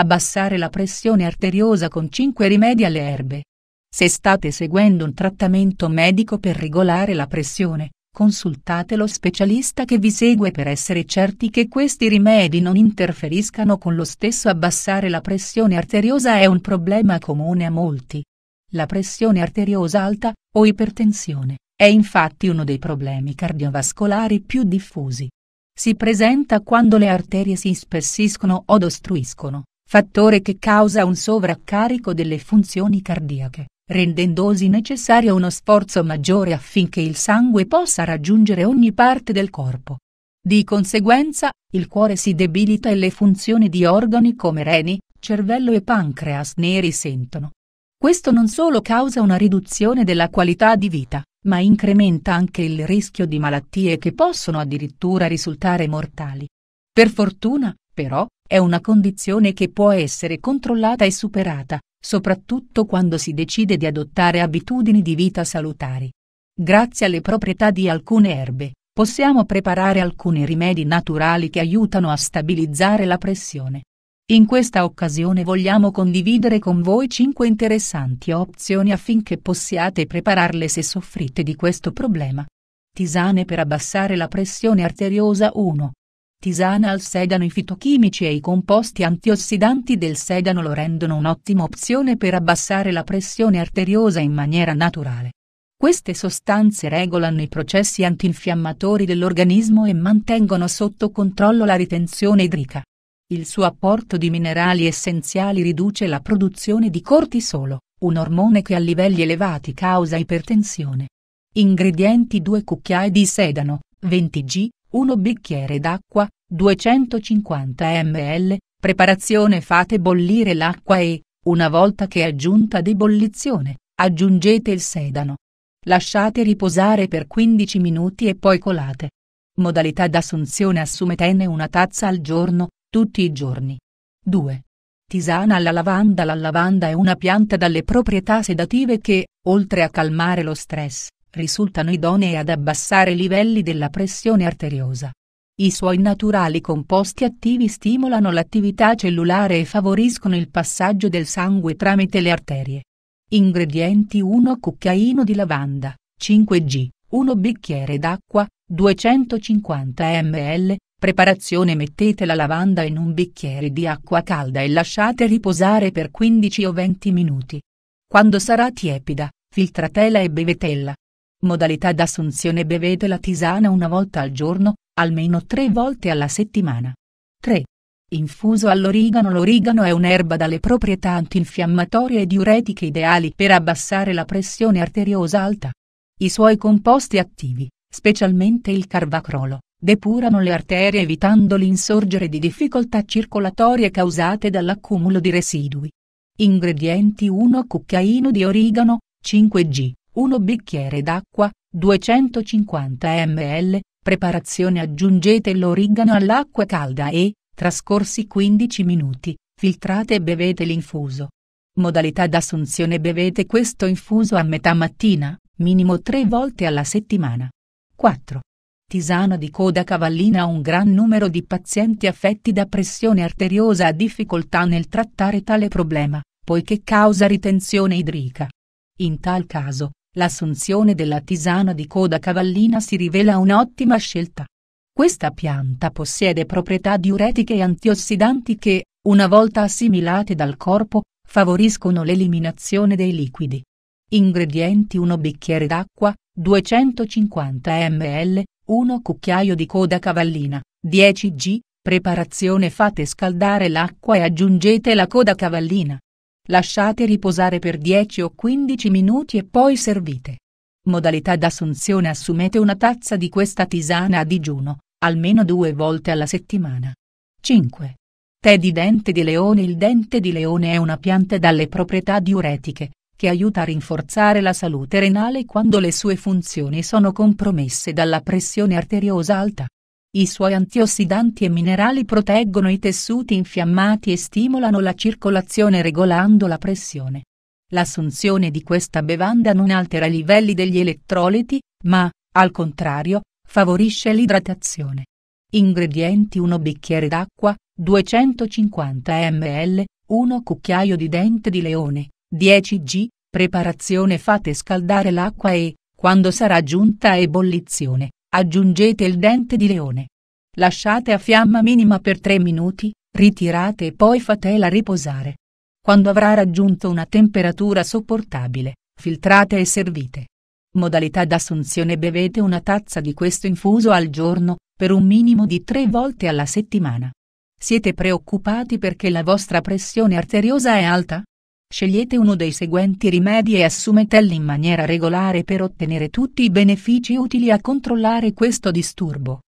abbassare la pressione arteriosa con 5 rimedi alle erbe. Se state seguendo un trattamento medico per regolare la pressione, consultate lo specialista che vi segue per essere certi che questi rimedi non interferiscano con lo stesso abbassare la pressione arteriosa è un problema comune a molti. La pressione arteriosa alta, o ipertensione, è infatti uno dei problemi cardiovascolari più diffusi. Si presenta quando le arterie si spessiscono od ostruiscono, fattore che causa un sovraccarico delle funzioni cardiache, rendendosi necessario uno sforzo maggiore affinché il sangue possa raggiungere ogni parte del corpo. Di conseguenza, il cuore si debilita e le funzioni di organi come reni, cervello e pancreas ne risentono. Questo non solo causa una riduzione della qualità di vita, ma incrementa anche il rischio di malattie che possono addirittura risultare mortali. Per fortuna, però, è una condizione che può essere controllata e superata, soprattutto quando si decide di adottare abitudini di vita salutari. Grazie alle proprietà di alcune erbe, possiamo preparare alcuni rimedi naturali che aiutano a stabilizzare la pressione. In questa occasione vogliamo condividere con voi 5 interessanti opzioni affinché possiate prepararle se soffrite di questo problema. Tisane per abbassare la pressione arteriosa 1. Tisana al sedano I fitochimici e i composti antiossidanti del sedano lo rendono un'ottima opzione per abbassare la pressione arteriosa in maniera naturale. Queste sostanze regolano i processi antinfiammatori dell'organismo e mantengono sotto controllo la ritenzione idrica. Il suo apporto di minerali essenziali riduce la produzione di cortisolo, un ormone che a livelli elevati causa ipertensione. Ingredienti 2 cucchiai di sedano, 20 g, 1 bicchiere d'acqua, 250 ml, preparazione fate bollire l'acqua e, una volta che è giunta debollizione, aggiungete il sedano. Lasciate riposare per 15 minuti e poi colate. Modalità d'assunzione assumetene una tazza al giorno, tutti i giorni. 2. Tisana alla lavanda La lavanda è una pianta dalle proprietà sedative che, oltre a calmare lo stress, risultano idonee ad abbassare i livelli della pressione arteriosa. I suoi naturali composti attivi stimolano l'attività cellulare e favoriscono il passaggio del sangue tramite le arterie. Ingredienti 1 cucchiaino di lavanda, 5G, 1 bicchiere d'acqua, 250 ml. Preparazione Mettete la lavanda in un bicchiere di acqua calda e lasciate riposare per 15 o 20 minuti. Quando sarà tiepida, filtratela e bevetela. Modalità d'assunzione Bevete la tisana una volta al giorno, almeno tre volte alla settimana. 3. Infuso all'origano L'origano è un'erba dalle proprietà antinfiammatorie e diuretiche ideali per abbassare la pressione arteriosa alta. I suoi composti attivi, specialmente il carvacrolo, depurano le arterie evitando l'insorgere di difficoltà circolatorie causate dall'accumulo di residui. Ingredienti 1 Cucchiaino di origano, 5 g, 1 bicchiere d'acqua, 250 ml, preparazione aggiungete l'origano all'acqua calda e, trascorsi 15 minuti, filtrate e bevete l'infuso. Modalità d'assunzione Bevete questo infuso a metà mattina, minimo 3 volte alla settimana. 4. Tisana di coda cavallina Un gran numero di pazienti affetti da pressione arteriosa ha difficoltà nel trattare tale problema, poiché causa ritenzione idrica. In tal caso, L'assunzione della tisana di coda cavallina si rivela un'ottima scelta. Questa pianta possiede proprietà diuretiche e antiossidanti che, una volta assimilate dal corpo, favoriscono l'eliminazione dei liquidi. Ingredienti 1 bicchiere d'acqua, 250 ml, 1 cucchiaio di coda cavallina, 10 g, preparazione fate scaldare l'acqua e aggiungete la coda cavallina. Lasciate riposare per 10 o 15 minuti e poi servite. Modalità d'assunzione Assumete una tazza di questa tisana a digiuno, almeno due volte alla settimana. 5. Tè di dente di leone Il dente di leone è una pianta dalle proprietà diuretiche, che aiuta a rinforzare la salute renale quando le sue funzioni sono compromesse dalla pressione arteriosa alta. I suoi antiossidanti e minerali proteggono i tessuti infiammati e stimolano la circolazione regolando la pressione. L'assunzione di questa bevanda non altera i livelli degli elettroliti, ma, al contrario, favorisce l'idratazione. Ingredienti 1 bicchiere d'acqua, 250 ml, 1 cucchiaio di dente di leone, 10 g, preparazione fate scaldare l'acqua e, quando sarà giunta a ebollizione, Aggiungete il dente di leone. Lasciate a fiamma minima per 3 minuti, ritirate e poi fatela riposare. Quando avrà raggiunto una temperatura sopportabile, filtrate e servite. Modalità d'assunzione Bevete una tazza di questo infuso al giorno, per un minimo di 3 volte alla settimana. Siete preoccupati perché la vostra pressione arteriosa è alta? Scegliete uno dei seguenti rimedi e assumeteli in maniera regolare per ottenere tutti i benefici utili a controllare questo disturbo.